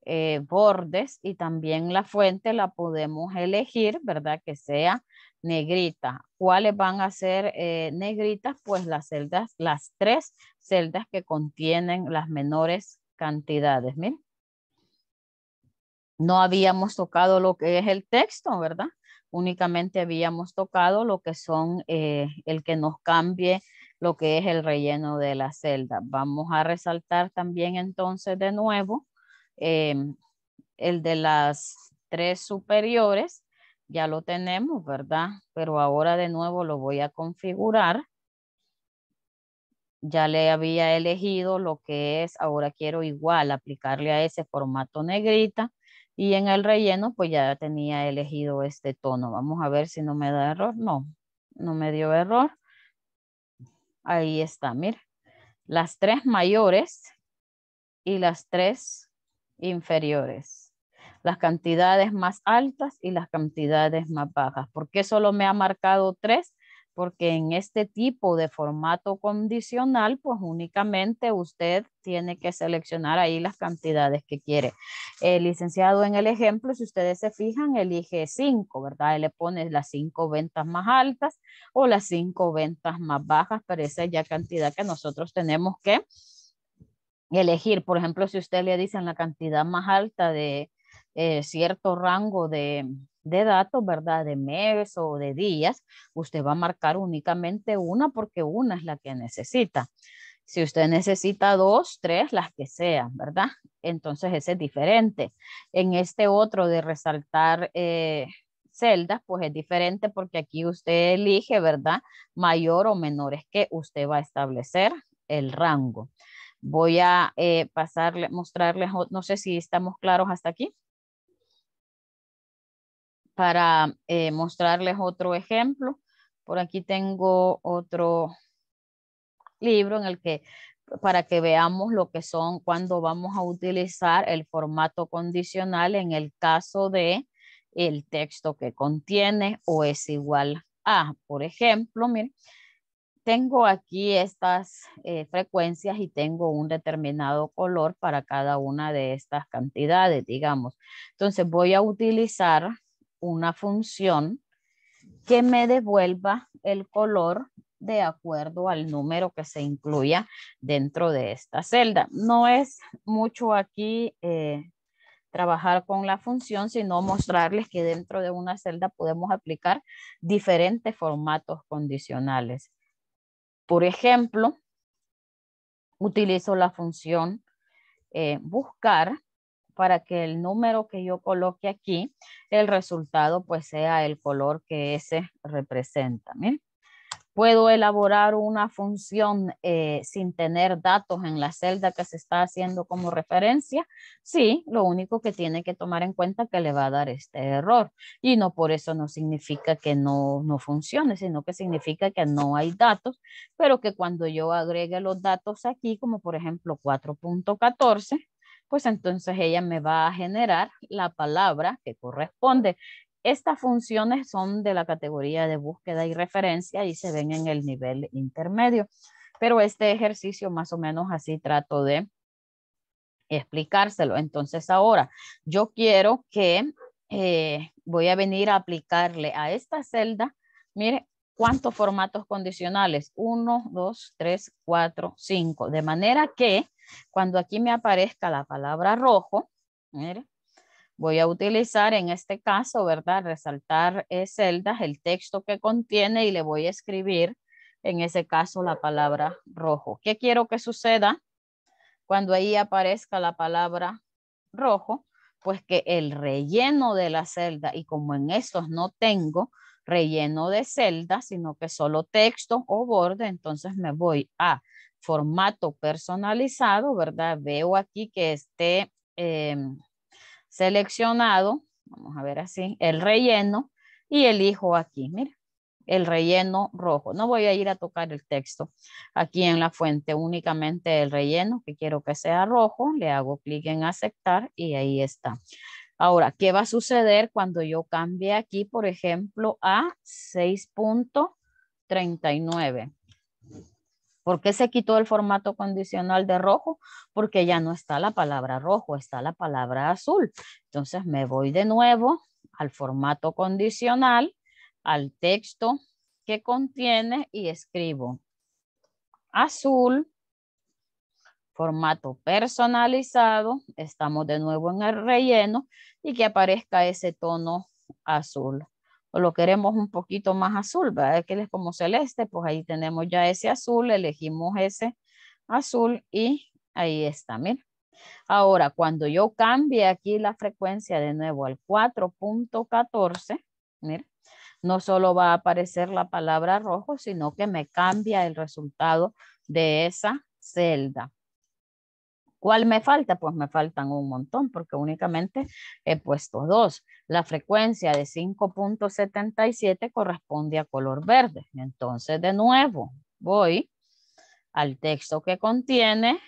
eh, bordes y también la fuente la podemos elegir, ¿verdad? Que sea negrita. ¿Cuáles van a ser eh, negritas? Pues las celdas, las tres celdas que contienen las menores cantidades. Miren, no habíamos tocado lo que es el texto, ¿verdad? Únicamente habíamos tocado lo que son eh, el que nos cambie lo que es el relleno de la celda. Vamos a resaltar también entonces de nuevo em, el de las tres superiores. Ya lo tenemos, ¿verdad? Pero ahora de nuevo lo voy a configurar. Ya le había elegido lo que es, ahora quiero igual aplicarle a ese formato negrita y en el relleno, pues ya tenía elegido este tono. Vamos a ver si no me da error. No, no me dio error. Ahí está, mira. Las tres mayores y las tres inferiores. Las cantidades más altas y las cantidades más bajas. ¿Por qué solo me ha marcado tres? porque en este tipo de formato condicional, pues únicamente usted tiene que seleccionar ahí las cantidades que quiere. El licenciado, en el ejemplo, si ustedes se fijan, elige cinco, ¿verdad? Él le pone las cinco ventas más altas o las cinco ventas más bajas, pero esa es ya cantidad que nosotros tenemos que elegir. Por ejemplo, si usted le dice la cantidad más alta de eh, cierto rango de, de datos, ¿verdad? De meses o de días, usted va a marcar únicamente una porque una es la que necesita. Si usted necesita dos, tres, las que sean, ¿verdad? Entonces ese es diferente. En este otro de resaltar eh, celdas, pues es diferente porque aquí usted elige, ¿verdad? Mayor o menor es que usted va a establecer el rango. Voy a eh, pasarle, mostrarles, no sé si estamos claros hasta aquí para eh, mostrarles otro ejemplo. Por aquí tengo otro libro en el que para que veamos lo que son cuando vamos a utilizar el formato condicional en el caso de el texto que contiene o es igual a. Por ejemplo, miren, tengo aquí estas eh, frecuencias y tengo un determinado color para cada una de estas cantidades, digamos. Entonces voy a utilizar una función que me devuelva el color de acuerdo al número que se incluya dentro de esta celda. No es mucho aquí eh, trabajar con la función, sino mostrarles que dentro de una celda podemos aplicar diferentes formatos condicionales. Por ejemplo, utilizo la función eh, buscar para que el número que yo coloque aquí, el resultado pues sea el color que ese representa. ¿bien? Puedo elaborar una función eh, sin tener datos en la celda que se está haciendo como referencia. Sí, lo único que tiene que tomar en cuenta que le va a dar este error. Y no por eso no significa que no, no funcione, sino que significa que no hay datos, pero que cuando yo agregue los datos aquí, como por ejemplo 4.14, pues entonces ella me va a generar la palabra que corresponde. Estas funciones son de la categoría de búsqueda y referencia y se ven en el nivel intermedio. Pero este ejercicio más o menos así trato de explicárselo. Entonces ahora yo quiero que eh, voy a venir a aplicarle a esta celda, mire, ¿cuántos formatos condicionales? Uno, dos, tres, cuatro, cinco. De manera que cuando aquí me aparezca la palabra rojo, voy a utilizar en este caso, ¿verdad? Resaltar eh, celdas, el texto que contiene y le voy a escribir en ese caso la palabra rojo. ¿Qué quiero que suceda? Cuando ahí aparezca la palabra rojo, pues que el relleno de la celda, y como en estos no tengo relleno de celda, sino que solo texto o borde, entonces me voy a formato personalizado, ¿verdad? Veo aquí que esté em, seleccionado, vamos a ver así, el relleno y elijo aquí, mira, el relleno rojo. No voy a ir a tocar el texto aquí en la fuente, únicamente el relleno que quiero que sea rojo, le hago clic en aceptar y ahí está. Ahora, ¿qué va a suceder cuando yo cambie aquí, por ejemplo, a 6.39? ¿Por qué se quitó el formato condicional de rojo? Porque ya no está la palabra rojo, está la palabra azul. Entonces me voy de nuevo al formato condicional, al texto que contiene y escribo azul, formato personalizado, estamos de nuevo en el relleno y que aparezca ese tono azul o lo queremos un poquito más azul, ¿verdad? Que es como celeste, pues ahí tenemos ya ese azul, elegimos ese azul y ahí está, mira. Ahora, cuando yo cambie aquí la frecuencia de nuevo al 4.14, no solo va a aparecer la palabra rojo, sino que me cambia el resultado de esa celda. ¿Cuál me falta? Pues me faltan un montón porque únicamente he puesto dos. La frecuencia de 5.77 corresponde a color verde. Entonces, de nuevo, voy al texto que contiene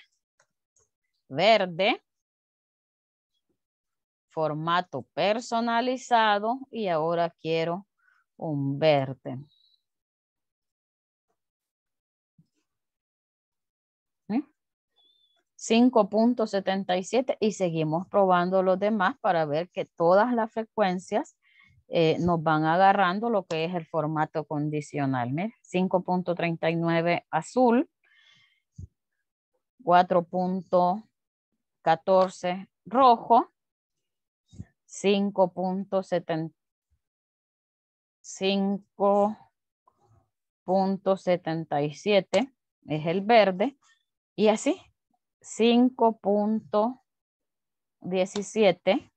verde, formato personalizado y ahora quiero un verde. 5.77 y seguimos probando los demás para ver que todas las frecuencias eh, nos van agarrando lo que es el formato condicional. 5.39 azul, 4.14 rojo, 5.77 es el verde y así 5.17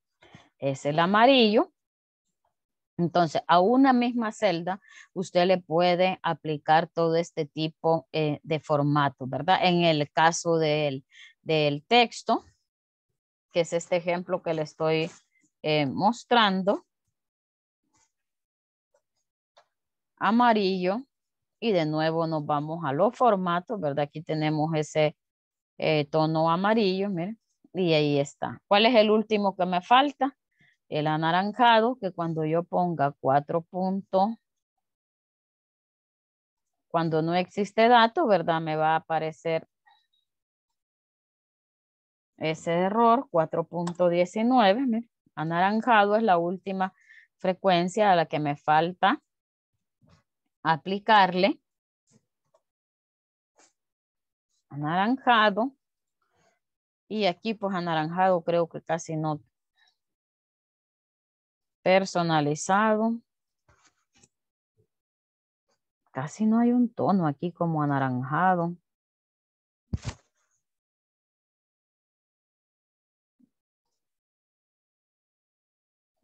es el amarillo. Entonces, a una misma celda, usted le puede aplicar todo este tipo eh, de formato, ¿verdad? En el caso del, texto, que es este ejemplo que le estoy eh, mostrando, amarillo, y de nuevo nos vamos a los formatos, ¿verdad? Aquí tenemos ese eh, tono amarillo, y ahí está. ¿Cuál es el último que me falta? El anaranjado, que cuando yo ponga cuatro puntos, cuando no existe dato, ¿verdad? Me va a aparecer ese error, 4.19, anaranjado es la última frecuencia a la que me falta aplicarle anaranjado. Y aquí pues anaranjado creo que casi no. Personalizado. Casi no hay un tono aquí como anaranjado.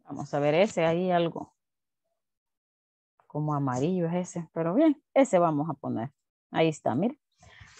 Vamos a ver ese ahí algo como amarillo es ese, pero bien, ese vamos a poner. Ahí está, miren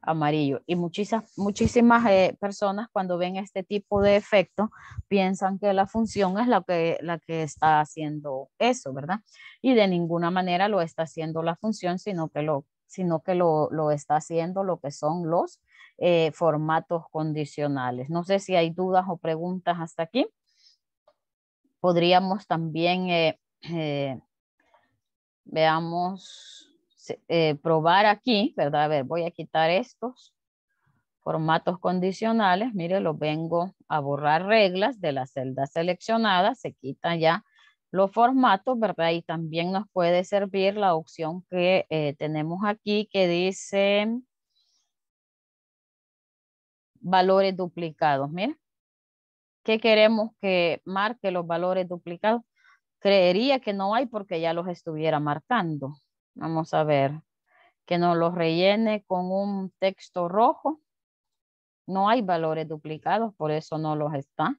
amarillo. Y muchísimas, muchísimas eh, personas cuando ven este tipo de efecto piensan que la función es la que, la que está haciendo eso, ¿verdad? Y de ninguna manera lo está haciendo la función, sino que lo, sino que lo, está haciendo lo que son los eh, formatos condicionales. No sé si hay dudas o preguntas hasta aquí. Podríamos también, eh, veamos eh, probar aquí, ¿verdad? A ver, voy a quitar estos formatos condicionales. Mire, los vengo a borrar reglas de las celdas seleccionadas. Se quitan ya los formatos, ¿verdad? Y también nos puede servir la opción que eh, tenemos aquí que dice valores duplicados. Mira, ¿qué queremos que marque los valores duplicados? Creería que no hay porque ya los estuviera marcando. Vamos a ver. Que nos lo rellene con un texto rojo. No hay valores duplicados, por eso no los está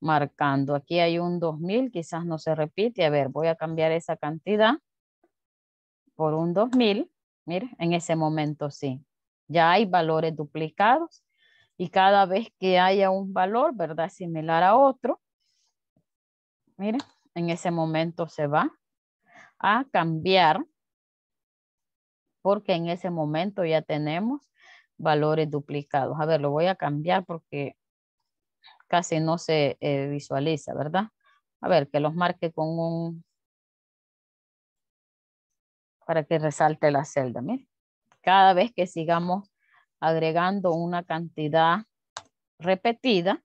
marcando. Aquí hay un 2000, quizás no se repite. A ver, voy a cambiar esa cantidad por un 2000. Mire, en ese momento sí. Ya hay valores duplicados y cada vez que haya un valor, ¿verdad? Similar a otro, mire, en ese momento se va a cambiar porque en ese momento ya tenemos valores duplicados. A ver, lo voy a cambiar porque casi no se eh, visualiza, ¿verdad? A ver, que los marque con un... para que resalte la celda. ¿miren? cada vez que sigamos agregando una cantidad repetida,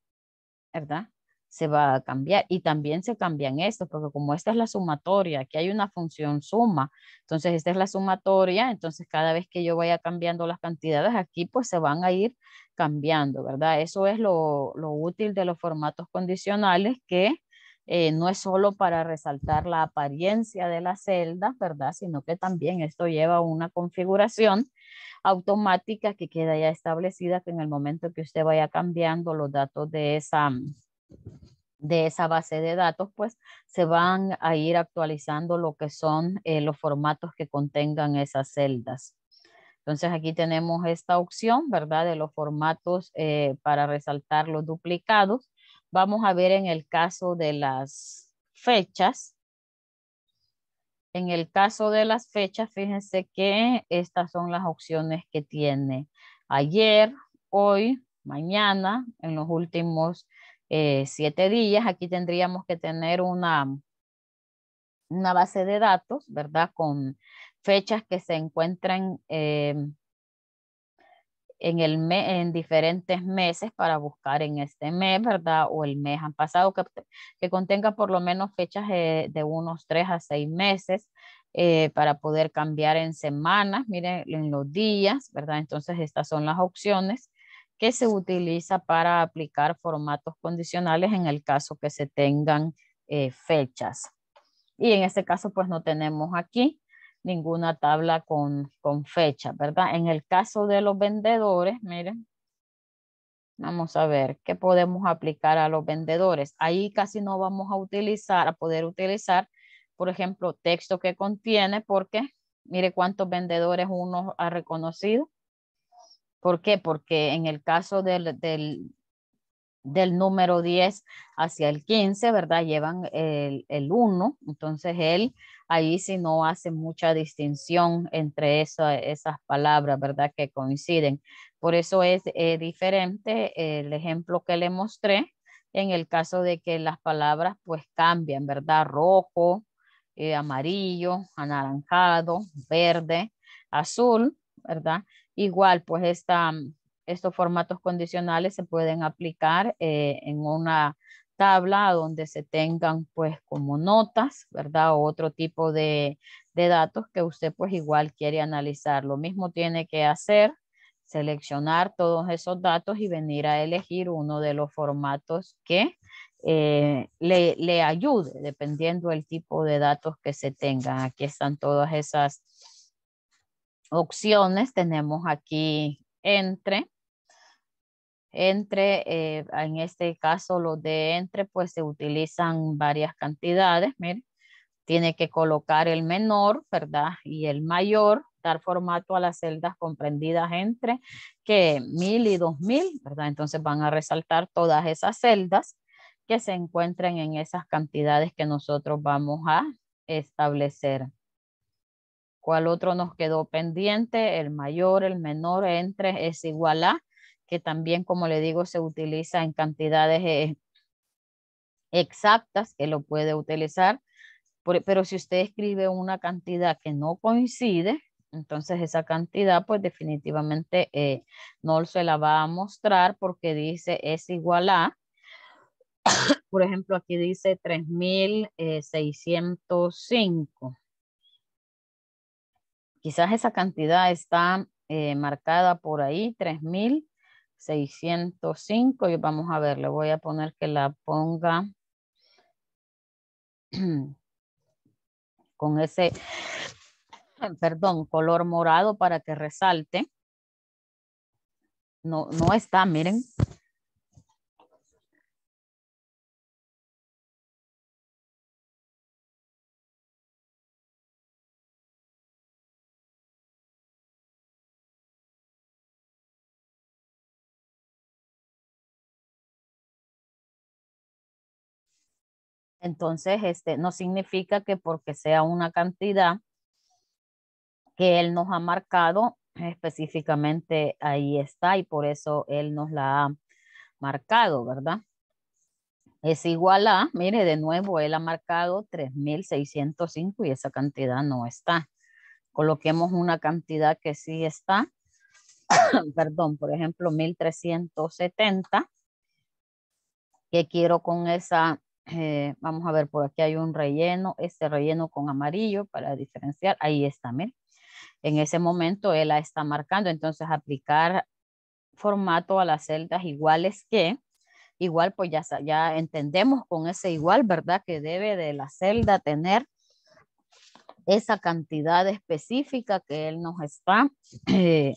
¿verdad? se va a cambiar y también se cambian estos, porque como esta es la sumatoria, aquí hay una función suma, entonces esta es la sumatoria, entonces cada vez que yo vaya cambiando las cantidades aquí, pues se van a ir cambiando, ¿verdad? Eso es lo, útil de los formatos condicionales que eh, no es solo para resaltar la apariencia de la celda, ¿verdad? Sino que también esto lleva una configuración automática que queda ya establecida que en el momento que usted vaya cambiando los datos de esa de esa base de datos, pues se van a ir actualizando lo que son eh, los formatos que contengan esas celdas. Entonces aquí tenemos esta opción, ¿verdad? De los formatos eh, para resaltar los duplicados. Vamos a ver en el caso de las fechas. En el caso de las fechas, fíjense que estas son las opciones que tiene ayer, hoy, mañana, en los últimos eh, siete días, aquí tendríamos que tener una, una base de datos, ¿verdad? Con fechas que se encuentran eh, en, el mes, en diferentes meses para buscar en este mes, ¿verdad? O el mes han pasado, que, contenga por lo menos fechas eh, de, unos tres a seis meses. para poder cambiar en semanas, miren, en los días, ¿verdad? Entonces estas son las opciones que se utiliza para aplicar formatos condicionales en el caso que se tengan eh, fechas. Y en este caso, pues no tenemos aquí ninguna tabla con, con fecha, ¿verdad? En el caso de los vendedores, miren, Vamos a ver qué podemos aplicar a los vendedores. Ahí casi no vamos a utilizar, a poder utilizar, por ejemplo, texto que contiene, porque mire cuántos vendedores uno ha reconocido ¿Por qué? Porque en el caso del, del, número 10 hacia el 15, ¿verdad? Llevan el, 1, entonces él ahí sí no hace mucha distinción entre esas palabras, ¿verdad? Que coinciden. Por eso es eh, diferente el ejemplo que le mostré en el caso de que las palabras pues cambian, ¿verdad? Rojo, eh, amarillo, anaranjado, verde, azul, ¿verdad? Igual, pues mm, estos formatos condicionales se pueden aplicar eh, en una tabla donde se tengan pues como notas, ¿verdad? O otro tipo de, datos que usted pues igual quiere analizar. Lo mismo tiene que hacer, seleccionar todos esos datos y venir a elegir uno de los formatos que eh, le, le, ayude, dependiendo el tipo de datos que se tengan. Aquí están todas esas opciones tenemos aquí entre. Entre, eh, en este caso lo de entre, pues se utilizan varias cantidades. mire tiene que colocar el menor, ¿verdad? Y el mayor, dar formato a las celdas comprendidas entre que mil y dos mil, ¿verdad? Entonces van a resaltar todas esas celdas que se encuentren en esas cantidades que nosotros vamos a establecer. ¿Cuál otro nos quedó pendiente? El mayor, el menor, entre, es igual a, que también, como le digo, se utiliza en cantidades eh, exactas que lo puede utilizar. pero si usted escribe una cantidad que no coincide, entonces esa cantidad pues definitivamente eh, no se la va a mostrar porque dice es igual a, [coughs] por ejemplo, aquí dice 3605. Quizás esa cantidad está eh, marcada por ahí, 3,605. Y vamos a ver, le voy a poner que la ponga [clears throat] con ese, [clears throat] perdón, color morado para que resalte. No, no está, miren, Entonces, este, no significa que porque sea una cantidad que Él nos ha marcado, específicamente ahí está y por eso Él nos la ha marcado, ¿verdad? Es igual a, mire, de nuevo, Él ha marcado 3.605 y esa cantidad no está. Coloquemos una cantidad que sí está, [coughs] perdón, por ejemplo, 1.370. que quiero con esa eh, vamos a ver, por aquí hay un relleno, este relleno con amarillo para diferenciar, ahí está, miren. En ese momento él la está marcando, entonces aplicar formato a las celdas iguales que, igual pues ya, ya entendemos con ese igual, ¿verdad? Que debe de la celda tener esa cantidad específica que él nos está [clears throat] eh,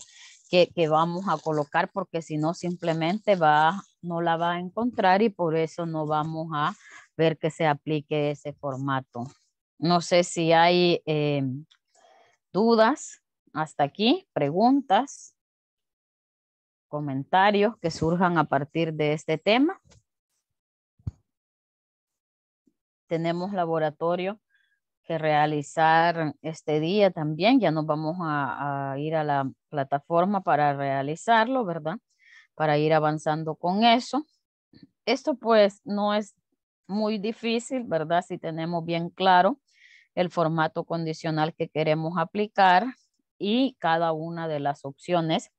que, vamos a colocar porque si no simplemente va, no la va a encontrar y por eso no vamos a ver que se aplique ese formato. No sé si hay eh, dudas hasta aquí, preguntas, comentarios que surjan a partir de este tema. Tenemos laboratorio que realizar este día también. Ya nos vamos a, ir a la plataforma para realizarlo, ¿verdad? Para ir avanzando con eso. Esto pues no es muy difícil, ¿verdad? Si tenemos bien claro el formato condicional que queremos aplicar y cada una de las opciones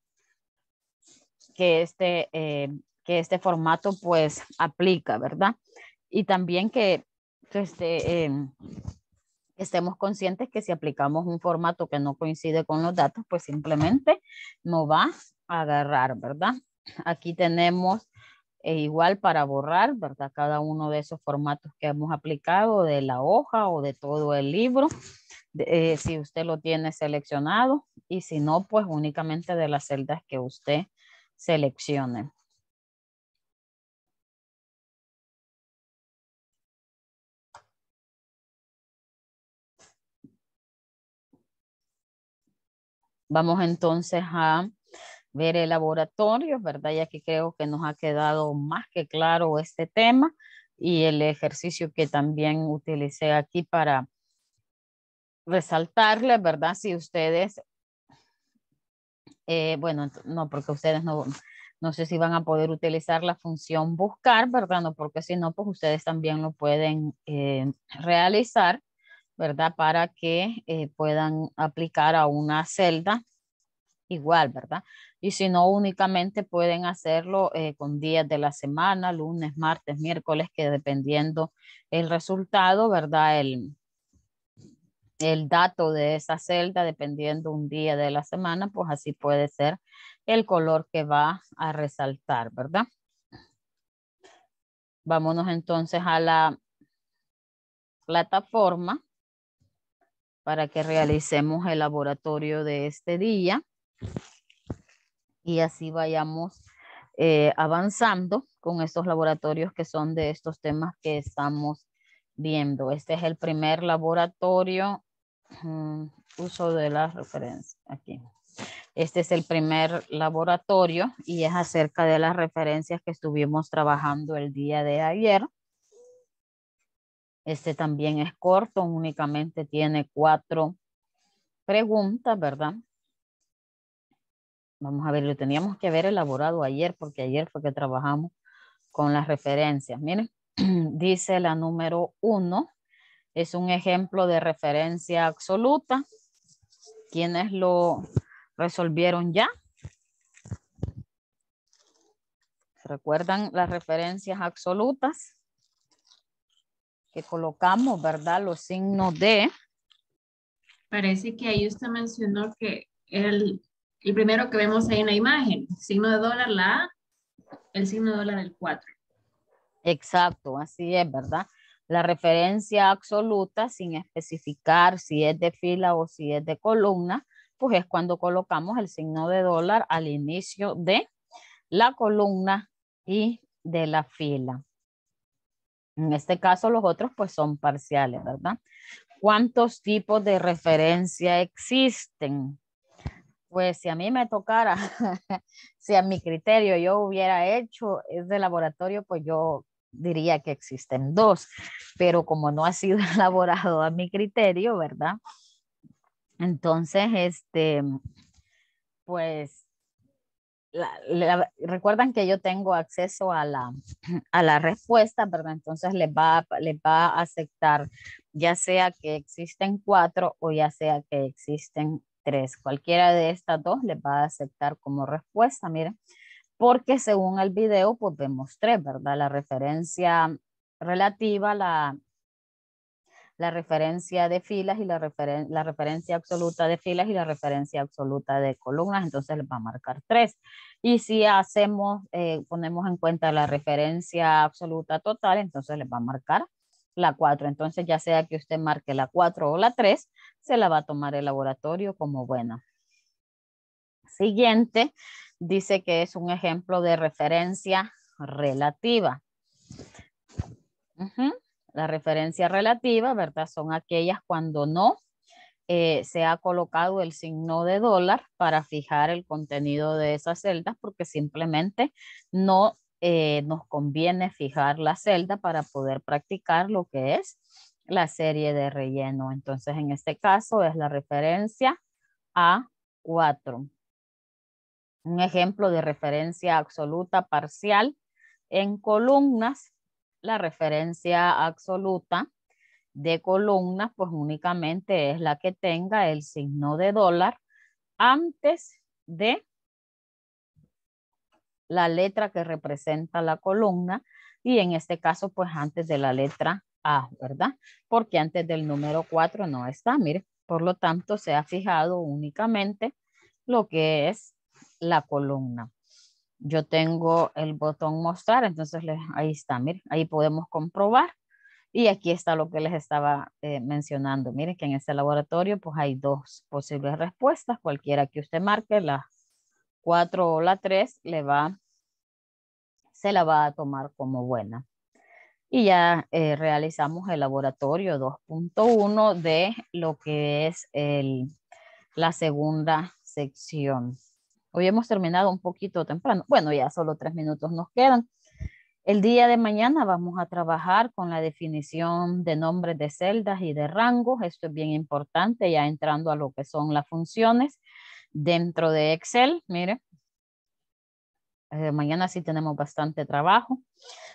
que este, eh, que este formato pues aplica, ¿verdad? Y también que, este, em, estemos conscientes que si aplicamos un formato que no coincide con los datos, pues simplemente no va a agarrar, ¿verdad? Aquí tenemos eh, igual para borrar, ¿verdad? Cada uno de esos formatos que hemos aplicado de la hoja o de todo el libro, eh, si usted lo tiene seleccionado y si no, pues únicamente de las celdas que usted seleccione. Vamos entonces a ver el laboratorio, ¿verdad? Ya que creo que nos ha quedado más que claro este tema y el ejercicio que también utilicé aquí para resaltarle, ¿verdad? Si ustedes, eh, bueno, no, porque ustedes no, no sé si van a poder utilizar la función buscar, ¿verdad? No, porque si no, pues ustedes también lo pueden eh, realizar. ¿verdad? Para que eh, puedan aplicar a una celda igual, ¿verdad? Y si no, únicamente pueden hacerlo eh, con días de la semana, lunes, martes, miércoles, que dependiendo el resultado, ¿verdad? El, el dato de esa celda, dependiendo un día de la semana, pues así puede ser el color que va a resaltar, ¿verdad? Vámonos entonces a la plataforma para que realicemos el laboratorio de este día y así vayamos eh, avanzando con estos laboratorios que son de estos temas que estamos viendo. Este es el primer laboratorio, mm, uso de la referencia, aquí. Este es el primer laboratorio y es acerca de las referencias que estuvimos trabajando el día de ayer. Este también es corto, únicamente tiene cuatro preguntas, ¿verdad? Vamos a ver, lo teníamos que haber elaborado ayer porque ayer fue que trabajamos con las referencias. Miren, [clears throat] dice la número uno, es un ejemplo de referencia absoluta. ¿Quiénes lo resolvieron ya? ¿Recuerdan las referencias absolutas? que colocamos, ¿verdad? Los signos de. Parece que ahí usted mencionó que el, el primero que vemos ahí en la imagen, signo de dólar, la el signo de dólar, del 4. Exacto, así es, ¿verdad? La referencia absoluta, sin especificar si es de fila o si es de columna, pues es cuando colocamos el signo de dólar al inicio de la columna y de la fila. En este caso, los otros pues son parciales, ¿verdad? ¿Cuántos tipos de referencia existen? Pues si a mí me tocara, [laughs] si a mi criterio yo hubiera hecho de laboratorio, pues yo diría que existen dos, pero como no ha sido [laughs] elaborado a mi criterio, ¿verdad? Entonces, este, pues la, recuerdan que yo tengo acceso a la, [clears throat] a la respuesta, ¿verdad? Entonces les va, va a aceptar ya sea que existen cuatro o ya sea que existen tres. Cualquiera de estas dos les va a aceptar como respuesta, miren, porque según el video, pues vemos tres, ¿verdad? La referencia relativa, la la referencia de filas y la, la referencia absoluta de filas y la referencia absoluta de columnas, entonces les va a marcar 3. Y si hacemos, eh, ponemos en cuenta la referencia absoluta total, entonces les va a marcar la 4. Entonces ya sea que usted marque la 4 o la 3, se la va a tomar el laboratorio como buena. Siguiente, dice que es un ejemplo de referencia relativa. La referencia relativa, ¿verdad? Son aquellas cuando no eh, se ha colocado el signo de dólar para fijar el contenido de esas celdas porque simplemente no eh, nos conviene fijar la celda para poder practicar lo que es la serie de relleno. Entonces, en este caso es la referencia A4. Un ejemplo de referencia absoluta parcial en columnas la referencia absoluta de columnas, pues únicamente es la que tenga el signo de dólar antes de la letra que representa la columna y en este caso pues antes de la letra A, ¿verdad? Porque antes del número 4 no está, mire. Por lo tanto, se ha fijado únicamente lo que es la columna yo tengo el botón mostrar, entonces ahí está, miren, ahí podemos comprobar. Y aquí está lo que les estaba eh, mencionando. Miren que en este laboratorio pues hay dos posibles respuestas. Cualquiera que usted marque, la 4 o la 3, le va, se la va a tomar como buena. Y ya eh, realizamos el laboratorio 2.1 de lo que es el, la segunda sección. Hoy hemos terminado un poquito temprano. Bueno, ya solo tres minutos nos quedan. El día de mañana vamos a trabajar con la definición de nombres de celdas y de rangos. Esto es bien importante, ya entrando a lo que son las funciones dentro de Excel. Mire, eh, mañana sí tenemos bastante trabajo.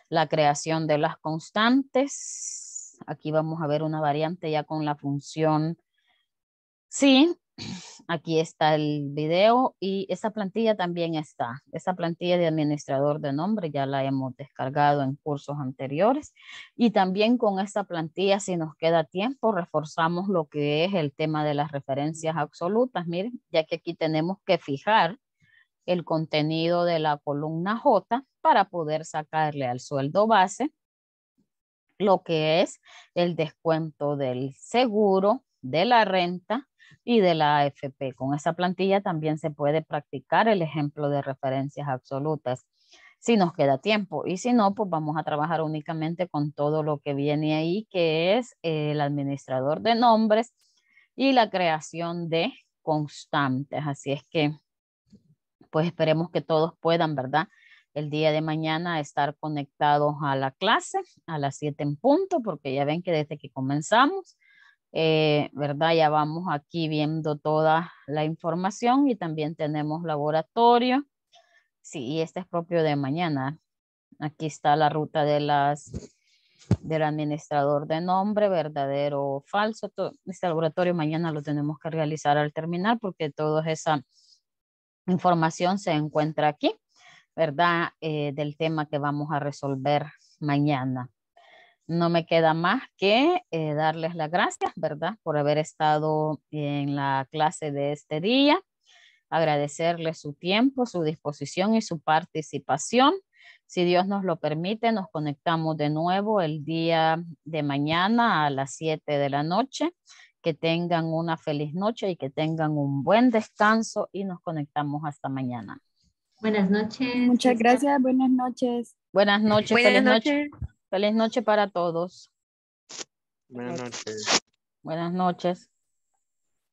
La creación de las constantes. Aquí vamos a ver una variante ya con la función sí Aquí está el video y esa plantilla también está. Esa plantilla de administrador de nombre ya la hemos descargado en cursos anteriores. Y también con esta plantilla, si nos queda tiempo, reforzamos lo que es el tema de las referencias absolutas. Miren, ya que aquí tenemos que fijar el contenido de la columna J para poder sacarle al sueldo base lo que es el descuento del seguro, de la renta, y de la AFP. Con esa plantilla también se puede practicar el ejemplo de referencias absolutas si nos queda tiempo y si no, pues vamos a trabajar únicamente con todo lo que viene ahí, que es el administrador de nombres y la creación de constantes. Así es que, pues esperemos que todos puedan, ¿verdad? el día de mañana estar conectados a la clase a las 7 en punto, porque ya ven que desde que comenzamos eh, ¿verdad? Ya vamos aquí viendo toda la información y también tenemos laboratorio. Sí, y este es propio de mañana. Aquí está la ruta de las del administrador de nombre, verdadero o falso. este laboratorio mañana lo tenemos que realizar al terminar porque toda esa información se encuentra aquí, ¿verdad? Eh, del tema que vamos a resolver mañana no me queda más que eh, darles las gracias, ¿verdad? Por haber estado en la clase de este día. Agradecerles su tiempo, su disposición y su participación. Si Dios nos lo permite, nos conectamos de nuevo el día de mañana a las 7 de la noche. Que tengan una feliz noche y que tengan un buen descanso y nos conectamos hasta mañana. Buenas noches. Muchas gracias, buenas noches. Buenas noches, buenas noches. Feliz noche para todos. Buenas noches. Buenas noches.